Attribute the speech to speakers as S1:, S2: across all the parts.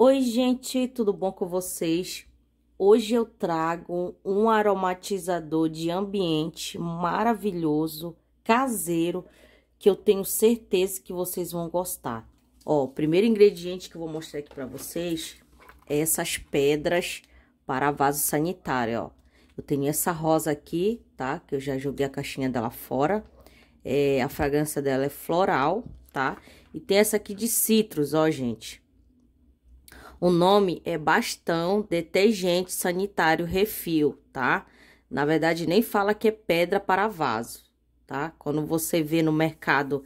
S1: Oi, gente, tudo bom com vocês? Hoje eu trago um aromatizador de ambiente maravilhoso, caseiro, que eu tenho certeza que vocês vão gostar. Ó, o primeiro ingrediente que eu vou mostrar aqui para vocês é essas pedras para vaso sanitário, ó. Eu tenho essa rosa aqui, tá? Que eu já joguei a caixinha dela fora. É, a fragrância dela é floral, tá? E tem essa aqui de citros, ó, gente o nome é bastão detergente sanitário refil, tá? Na verdade, nem fala que é pedra para vaso, tá? Quando você vê no mercado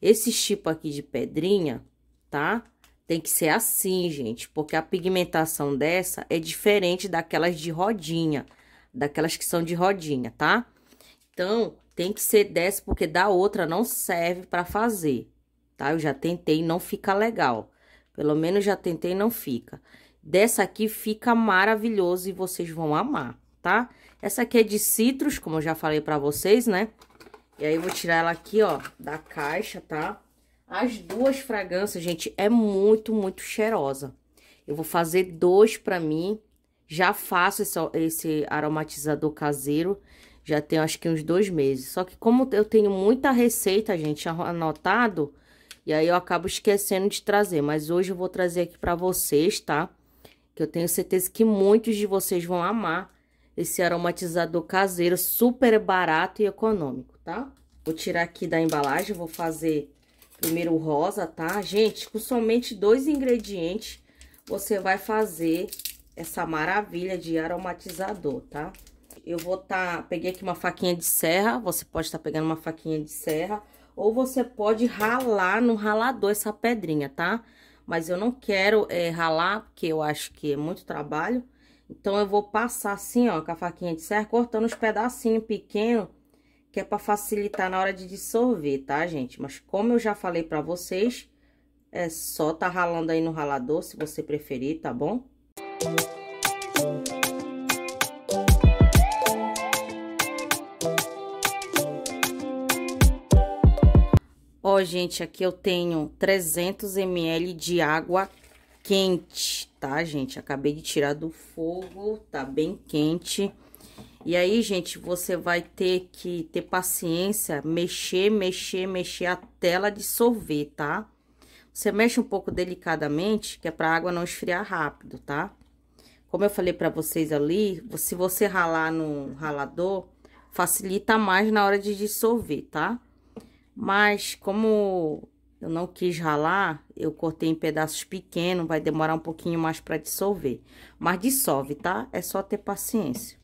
S1: esse tipo aqui de pedrinha, tá? Tem que ser assim, gente, porque a pigmentação dessa é diferente daquelas de rodinha, daquelas que são de rodinha, tá? Então, tem que ser dessa, porque da outra não serve para fazer, tá? Eu já tentei, não fica legal. Pelo menos já tentei, não fica. Dessa aqui fica maravilhoso e vocês vão amar, tá? Essa aqui é de citros, como eu já falei pra vocês, né? E aí, eu vou tirar ela aqui, ó, da caixa, tá? As duas fragrâncias, gente, é muito, muito cheirosa. Eu vou fazer dois pra mim. Já faço esse, esse aromatizador caseiro. Já tenho acho que uns dois meses. Só que como eu tenho muita receita, gente, anotado e aí eu acabo esquecendo de trazer, mas hoje eu vou trazer aqui para vocês, tá? Que eu tenho certeza que muitos de vocês vão amar esse aromatizador caseiro, super barato e econômico, tá? Vou tirar aqui da embalagem, vou fazer primeiro o rosa, tá? Gente, com somente dois ingredientes, você vai fazer essa maravilha de aromatizador, tá? Eu vou tá... Peguei aqui uma faquinha de serra, você pode estar tá pegando uma faquinha de serra ou você pode ralar no ralador essa pedrinha, tá? Mas eu não quero é, ralar, porque eu acho que é muito trabalho. Então, eu vou passar assim, ó, com a faquinha de serra, cortando os pedacinhos pequenos, que é pra facilitar na hora de dissolver, tá, gente? Mas como eu já falei pra vocês, é só tá ralando aí no ralador, se você preferir, tá bom? Música Ó, gente, aqui eu tenho 300 ml de água quente, tá, gente? Acabei de tirar do fogo, tá bem quente. E aí, gente, você vai ter que ter paciência, mexer, mexer, mexer até ela dissolver, tá? Você mexe um pouco delicadamente, que é pra água não esfriar rápido, tá? Como eu falei pra vocês ali, se você ralar no ralador, facilita mais na hora de dissolver, tá? Mas como eu não quis ralar, eu cortei em pedaços pequenos, vai demorar um pouquinho mais para dissolver. Mas dissolve, tá? É só ter paciência.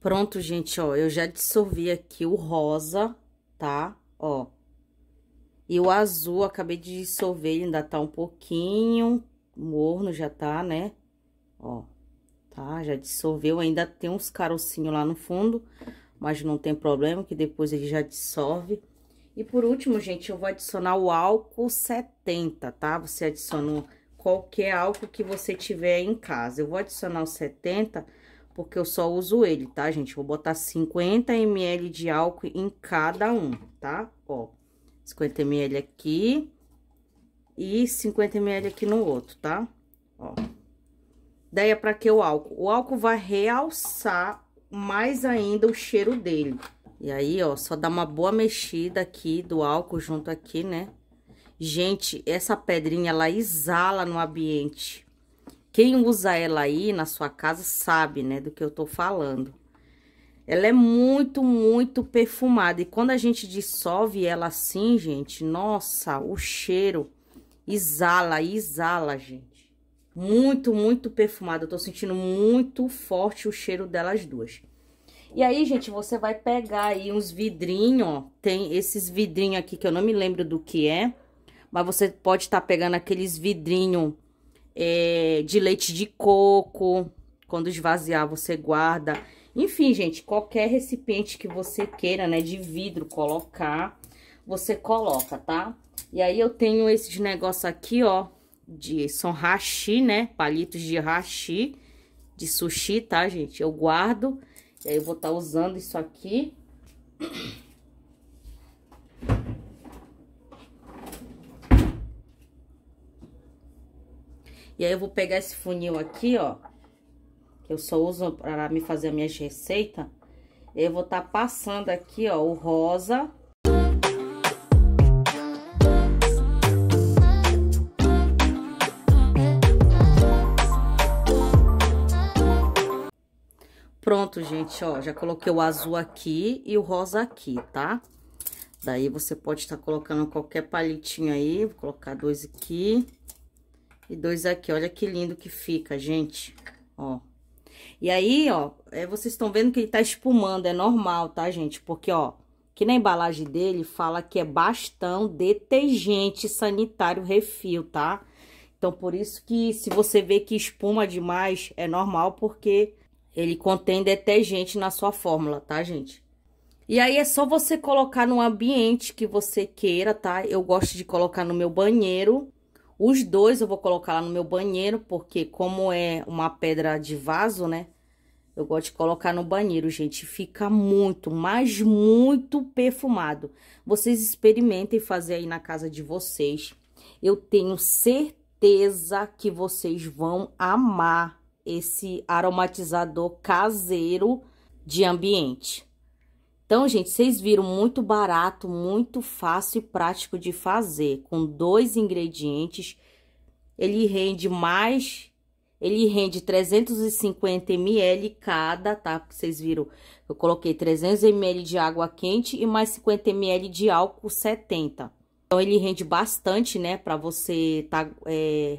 S1: Pronto, gente, ó, eu já dissolvi aqui o rosa, tá? Ó. E o azul, acabei de dissolver, ele ainda tá um pouquinho morno, já tá, né? Ó. Já dissolveu, ainda tem uns carocinhos lá no fundo, mas não tem problema, que depois ele já dissolve. E por último, gente, eu vou adicionar o álcool 70, tá? Você adicionou qualquer álcool que você tiver em casa. Eu vou adicionar o 70, porque eu só uso ele, tá, gente? Vou botar 50 ml de álcool em cada um, tá? Ó, 50 ml aqui e 50 ml aqui no outro, tá? Ó. Daí é pra que o álcool? O álcool vai realçar mais ainda o cheiro dele. E aí, ó, só dá uma boa mexida aqui do álcool junto aqui, né? Gente, essa pedrinha, ela exala no ambiente. Quem usa ela aí na sua casa sabe, né, do que eu tô falando. Ela é muito, muito perfumada. E quando a gente dissolve ela assim, gente, nossa, o cheiro exala, exala, gente. Muito, muito perfumada. Eu tô sentindo muito forte o cheiro delas duas. E aí, gente, você vai pegar aí uns vidrinhos, ó. Tem esses vidrinhos aqui que eu não me lembro do que é. Mas você pode estar tá pegando aqueles vidrinhos é, de leite de coco. Quando esvaziar, você guarda. Enfim, gente, qualquer recipiente que você queira, né, de vidro colocar, você coloca, tá? E aí, eu tenho esses negócios aqui, ó, de são hashi, né? Palitos de hashi, de sushi, tá, gente? Eu guardo, e aí eu vou estar tá usando isso aqui. E aí eu vou pegar esse funil aqui, ó, que eu só uso para me fazer as minhas receitas. Eu vou estar tá passando aqui, ó, o rosa Pronto, gente, ó, já coloquei o azul aqui e o rosa aqui, tá? Daí você pode estar tá colocando qualquer palitinho aí, vou colocar dois aqui e dois aqui. Olha que lindo que fica, gente, ó. E aí, ó, é, vocês estão vendo que ele tá espumando, é normal, tá, gente? Porque, ó, que na embalagem dele fala que é bastão detergente sanitário refil, tá? Então, por isso que se você vê que espuma demais, é normal, porque ele contém detergente na sua fórmula, tá, gente? E aí é só você colocar no ambiente que você queira, tá? Eu gosto de colocar no meu banheiro. Os dois eu vou colocar lá no meu banheiro, porque como é uma pedra de vaso, né? Eu gosto de colocar no banheiro, gente. Fica muito, mas muito perfumado. Vocês experimentem fazer aí na casa de vocês. Eu tenho certeza que vocês vão amar esse aromatizador caseiro de ambiente. Então, gente, vocês viram muito barato, muito fácil e prático de fazer. Com dois ingredientes, ele rende mais, ele rende 350 ml cada, tá? Porque vocês viram, eu coloquei 300 ml de água quente e mais 50 ml de álcool 70. Então, ele rende bastante, né? Pra você tá é,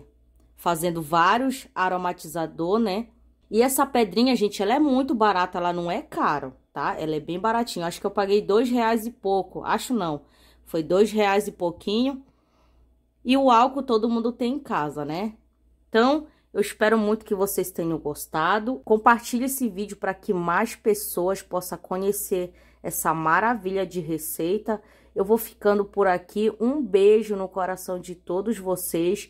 S1: fazendo vários aromatizador, né? E essa pedrinha, gente, ela é muito barata, ela não é caro, tá? Ela é bem baratinha, acho que eu paguei dois reais e pouco, acho não, foi dois reais e pouquinho. E o álcool todo mundo tem em casa, né? Então, eu espero muito que vocês tenham gostado. Compartilhe esse vídeo para que mais pessoas possam conhecer essa maravilha de receita. Eu vou ficando por aqui. Um beijo no coração de todos vocês